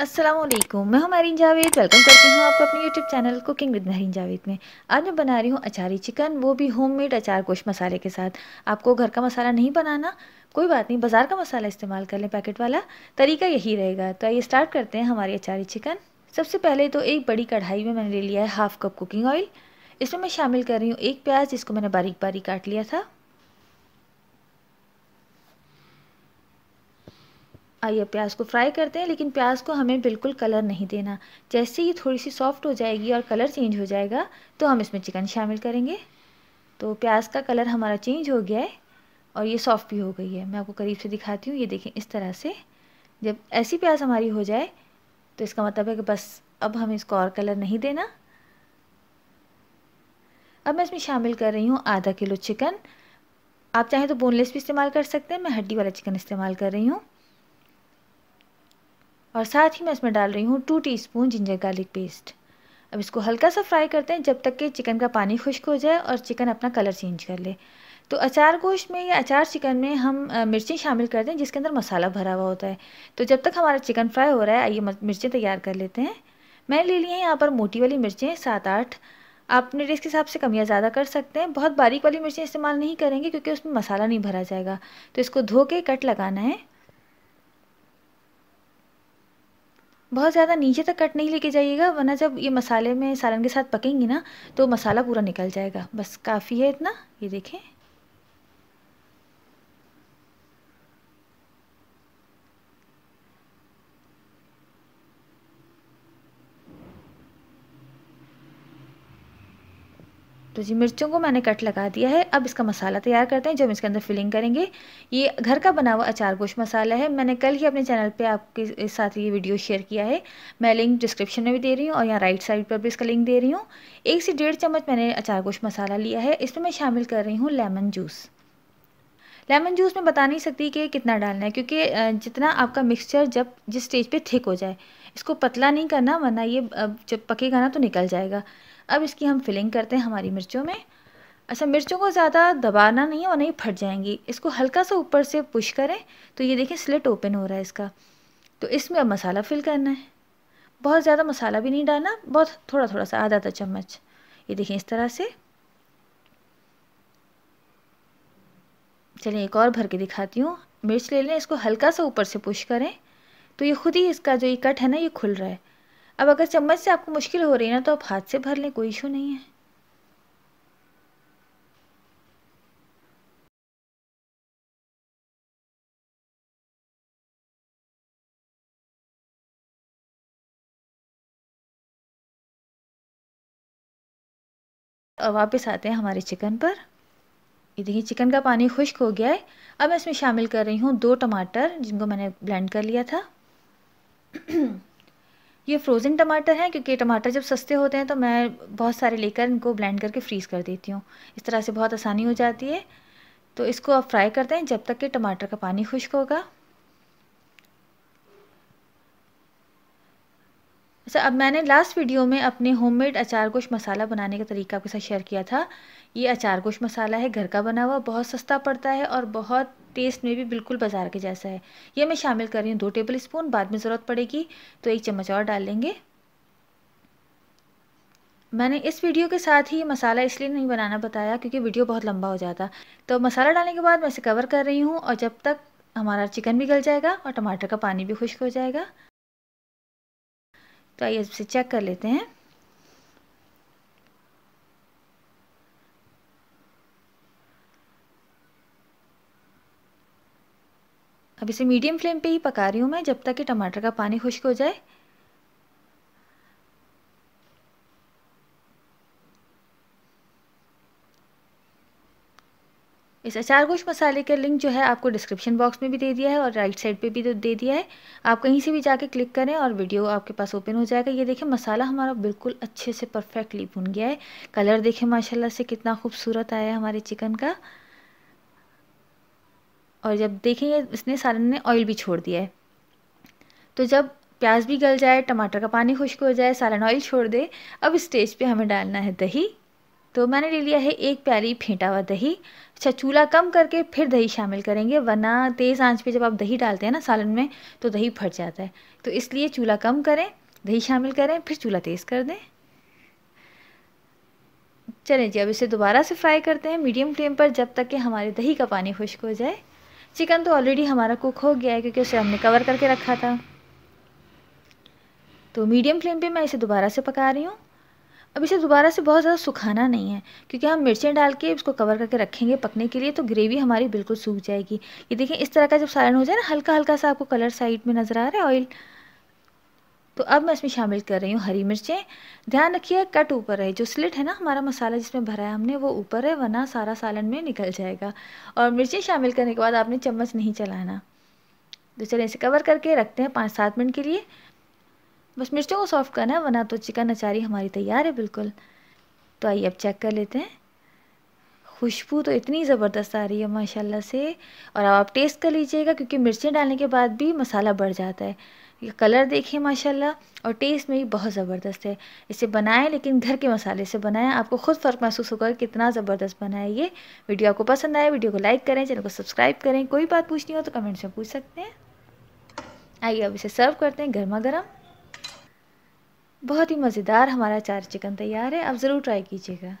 असलम मैं हूं महरीन जावेद वेलकम करती हूं आपको अपने YouTube channel cooking with Mehreen Javed में आज मैं बना रही हूं अचारी चिकन वो भी होममेड अचार गोश मसाले के साथ आपको घर का मसाला नहीं बनाना कोई बात नहीं बाज़ार का मसाला इस्तेमाल कर लें पैकेट वाला तरीका यही रहेगा तो आइए स्टार्ट करते हैं हमारी अचारी चिकन सबसे पहले तो एक बड़ी कढ़ाई में मैंने ले लिया है हाफ़ कप कुकिंग ऑयल इसमें मैं शामिल कर रही हूँ एक प्याज जिसको मैंने बारीक बारीक काट लिया था आइए प्याज को फ्राई करते हैं लेकिन प्याज को हमें बिल्कुल कलर नहीं देना जैसे ही थोड़ी सी सॉफ्ट हो जाएगी और कलर चेंज हो जाएगा तो हम इसमें चिकन शामिल करेंगे तो प्याज का कलर हमारा चेंज हो गया है और ये सॉफ्ट भी हो गई है मैं आपको करीब से दिखाती हूँ ये देखें इस तरह से जब ऐसी प्याज हमारी हो जाए तो इसका मतलब है कि बस अब हमें इसको और कलर नहीं देना अब मैं इसमें शामिल कर रही हूँ आधा किलो चिकन आप चाहें तो बोनलेस भी इस्तेमाल कर सकते हैं मैं हड्डी वाला चिकन इस्तेमाल कर रही हूँ और साथ ही मैं इसमें डाल रही हूँ two T ginger garlic paste अब इसको हल्का सा फ्राई करते हैं जब तक कि चिकन का पानी खुश्क हो जाए और चिकन अपना कलर चेंज कर ले तो अचार गोश्त में या अचार चिकन में हम मिर्चें शामिल कर दें जिसके अंदर मसाला भरा हुआ होता है तो जब तक हमारा चिकन फ्राई हो रहा है आइए मिर्चें तैयार कर लेते हैं मैंने ले ली है यहाँ पर मोटी वाली मिर्चें सात आठ आप अपने टेस्ट के हिसाब से कमियाँ ज़्यादा कर सकते हैं बहुत बारीक वाली मिर्चें इस्तेमाल नहीं करेंगे क्योंकि उसमें मसाला नहीं भरा जाएगा तो इसको धो के कट लगाना है बहुत ज़्यादा नीचे तक कट नहीं लेके जाइएगा वरना जब ये मसाले में सालन के साथ पकेंगी ना तो मसाला पूरा निकल जाएगा बस काफ़ी है इतना ये देखें तो जी मिर्चों को मैंने कट लगा दिया है अब इसका मसाला तैयार करते हैं जो हम इसके अंदर फिलिंग करेंगे ये घर का बना हुआ अचार गोश मसाला है मैंने कल ही अपने चैनल पे आपके साथ ये वीडियो शेयर किया है मैं लिंक डिस्क्रिप्शन में भी दे रही हूँ और यहाँ राइट साइड पर भी इसका लिंक दे रही हूँ एक से डेढ़ चम्मच मैंने अचार गोश मसाला लिया है इसमें मैं शामिल कर रही हूँ लेमन जूस लेमन जूस में बता नहीं सकती कि कितना डालना है क्योंकि जितना आपका मिक्सचर जब जिस स्टेज पे थिक हो जाए इसको पतला नहीं करना वरना ये जब पकेगा ना तो निकल जाएगा अब इसकी हम फिलिंग करते हैं हमारी मिर्चों में अच्छा मिर्चों को ज़्यादा दबाना नहीं है और नहीं फट जाएंगी इसको हल्का सा ऊपर से पुश करें तो ये देखिए स्लिट ओपन हो रहा है इसका तो इसमें अब मसाला फिल करना है बहुत ज़्यादा मसाला भी नहीं डालना बहुत थोड़ा थोड़ा सा आधा आधा चम्मच ये देखिए इस तरह से चलिए एक और भर के दिखाती हूँ मिर्च ले लें इसको हल्का सा ऊपर से पुश करें तो ये खुद ही इसका जो ये कट है ना ये खुल रहा है अब अगर चम्मच से आपको मुश्किल हो रही है ना तो आप हाथ से भर लें कोई इशू नहीं है वापस आते हैं हमारे चिकन पर ये देखिए चिकन का पानी खुश्क हो गया है अब मैं इसमें शामिल कर रही हूँ दो टमाटर जिनको मैंने ब्लेंड कर लिया था ये फ्रोज़न टमाटर हैं क्योंकि टमाटर जब सस्ते होते हैं तो मैं बहुत सारे लेकर इनको ब्लेंड करके फ्रीज़ कर देती हूँ इस तरह से बहुत आसानी हो जाती है तो इसको आप फ्राई करते हैं जब तक कि टमाटर का पानी खुश्क होगा अच्छा अब मैंने लास्ट वीडियो में अपने होममेड अचार गोश मसाला बनाने का तरीका आपके साथ शेयर किया था ये अचार गोश मसाला है घर का बना हुआ बहुत सस्ता पड़ता है और बहुत टेस्ट में भी बिल्कुल बाज़ार के जैसा है ये मैं शामिल कर रही हूँ दो टेबल स्पून बाद में ज़रूरत पड़ेगी तो एक चम्मच और डाल लेंगे मैंने इस वीडियो के साथ ही मसाला इसलिए नहीं बनाना बताया क्योंकि वीडियो बहुत लंबा हो जाता तो मसाला डालने के बाद मैं इसे कवर कर रही हूँ और जब तक हमारा चिकन भी गल जाएगा और टमाटर का पानी भी खुश्क हो जाएगा तो आइए इसे चेक कर लेते हैं अब इसे मीडियम फ्लेम पे ही पका रही हूँ मैं जब तक कि टमाटर का पानी खुश्क हो जाए इस अचार गोश मसाले का लिंक जो है आपको डिस्क्रिप्शन बॉक्स में भी दे दिया है और राइट साइड पे भी तो दे दिया है आप कहीं से भी जाके क्लिक करें और वीडियो आपके पास ओपन हो जाएगा ये देखें मसाला हमारा बिल्कुल अच्छे से परफेक्टली भुन गया है कलर देखें माशाल्लाह से कितना खूबसूरत आया है हमारे चिकन का और जब देखेंगे इसने सालन ने ऑयल भी छोड़ दिया है तो जब प्याज भी गल जाए टमाटर का पानी खुश्क हो जाए सालन ऑयल छोड़ दे अब स्टेज पे हमें डालना है दही तो मैंने ले लिया है एक प्यारी फेंटा हुआ दही अच्छा चूल्हा कम करके फिर दही शामिल करेंगे वरना तेज़ आंच पे जब आप दही डालते हैं ना सालन में तो दही फट जाता है तो इसलिए चूल्हा कम करें दही शामिल करें फिर चूल्हा तेज़ कर दें चलें जी अब इसे दोबारा से फ्राई करते हैं मीडियम फ्लेम पर जब तक कि हमारे दही का पानी खुश्क हो जाए चिकन तो ऑलरेडी हमारा कुक हो गया है क्योंकि उसे हमने कवर करके रखा था तो मीडियम फ्लेम पे मैं इसे दोबारा से पका रही हूँ अब इसे दोबारा से बहुत ज़्यादा सुखाना नहीं है क्योंकि हम मिर्चें डाल के इसको कवर करके रखेंगे पकने के लिए तो ग्रेवी हमारी बिल्कुल सूख जाएगी ये देखिए इस तरह का जब सालन हो जाए ना हल्का हल्का सा आपको कलर साइड में नज़र आ रहा है ऑयल तो अब मैं इसमें शामिल कर रही हूँ हरी मिर्चें ध्यान रखिए कट ऊपर है जो स्लिट है ना हमारा मसाला जिसमें भरा है हमने वो ऊपर है वरना सारा सालन में निकल जाएगा और मिर्चें शामिल करने के बाद आपने चम्मच नहीं चलाना तो चलिए इसे कवर करके रखते हैं पाँच सात मिनट के लिए बस मिर्चों को सॉफ्ट करना है वरना तो चिकन अचारी हमारी तैयार है बिल्कुल तो आइए अब चेक कर लेते हैं खुशबू तो इतनी ज़बरदस्त आ रही है माशाल्लाह से और अब आप टेस्ट कर लीजिएगा क्योंकि मिर्चें डालने के बाद भी मसाला बढ़ जाता है ये कलर देखिए माशाल्लाह और टेस्ट में भी बहुत ज़बरदस्त है इसे बनाएं लेकिन घर के मसाले से बनाएं आपको खुद फ़र्क महसूस होगा कितना ज़बरदस्त बना है ये वीडियो आपको पसंद आए वीडियो को लाइक करें चैनल को सब्सक्राइब करें कोई बात पूछनी हो तो कमेंट्स में पूछ सकते हैं आइए अब इसे सर्व करते हैं गर्मा गर्म बहुत ही मज़ेदार हमारा चार चिकन तैयार है आप ज़रूर ट्राई कीजिएगा